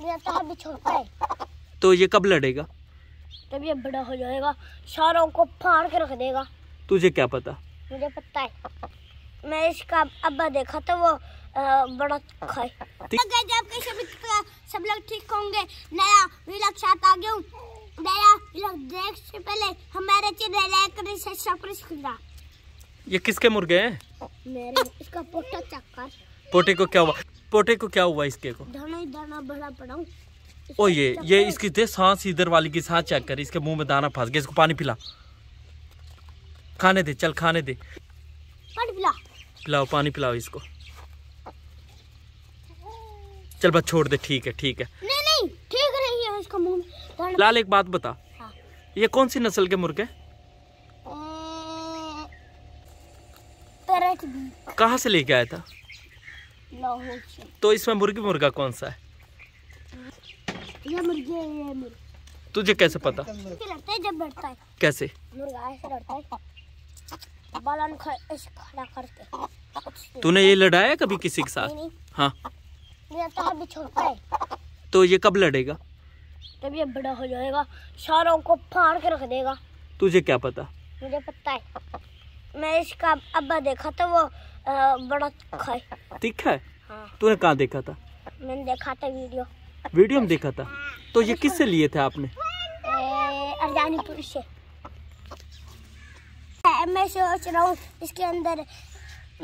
तो अभी छोटा है तो ये कब लड़ेगा तब ये बड़ा हो जाएगा सारों को फाड़ के रख देगा तुझे क्या पता मुझे पता है मैं इसका अब्बा देखा तो वो बड़ा खाए अच्छा जब तो तो सब लोग ठीक होंगे नया विलग साथ आ गया नया विलग देख से पहले हमारे चैनल सब्सक्राइब ये किसके मुर्गे हैं मेरे इसका पोटा चक्कर पोटे को क्या हुआ पोटे को क्या हुआ इसके को ओ ये ये इसकी थे सांस इधर वाली की सांस चेक कर इसके मुंह में दाना फंस गया इसको पानी पिला खाने दे चल खाने दे पानी पिला पिलाओ पानी पिलाओ इसको चल बस छोड़ दे ठीक है ठीक है नहीं नहीं ठीक रही है इसका मुंह लाल एक बात बता हाँ। ये कौन सी नस्ल के मुर्गे कहाँ से लेके आया था तो इसमें मुर्गी मुर्गा कौन सा है ये मुर्गी है ये मुर्गी तुझे कैसे पता लड़ता है जब लड़ता है कैसे मुर्गा ऐसे लड़ता है बालन खड़ा करके तूने ये लड़ाया कभी किसी के साथ हाँ अभी तो छोटा है तो ये कब लड़ेगा तब ये बड़ा हो जाएगा सारों को फाड़ के रख देगा तुझे क्या पता मुझे पता है मैं इसका अब्बा देखा था तो वो बड़ा तीखा है तीखा है हाँ। तूने कहा देखा था मैंने देखा था वीडियो वीडियो में देखा था तो ये किससे लिए थे आपने अरदानीपुर से मैं सोच रहा हूँ इसके अंदर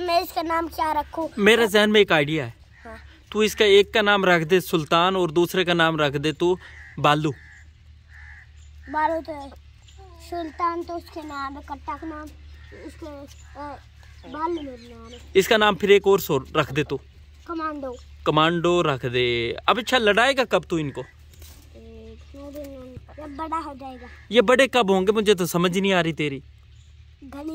मैं इसका नाम क्या रखूँ मेरे जहन में एक आइडिया है हाँ। तू इसका एक का नाम रख दे सुल्तान और दूसरे का नाम रख दे तू बालू बालू तो सुल्तान तो उसके नाम है कट्टा का नाम उसके इसका नाम फिर एक और सोर रख दे तो कमांडो कमांडो रख दे अब अच्छा लड़ाएगा कब तू इनको बड़ा हो जाएगा ये बड़े कब होंगे मुझे तो समझ नहीं आ रही तेरी दिन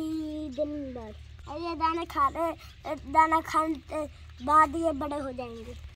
ये दाना खा दाना खाने बाद ये बड़े हो जाएंगे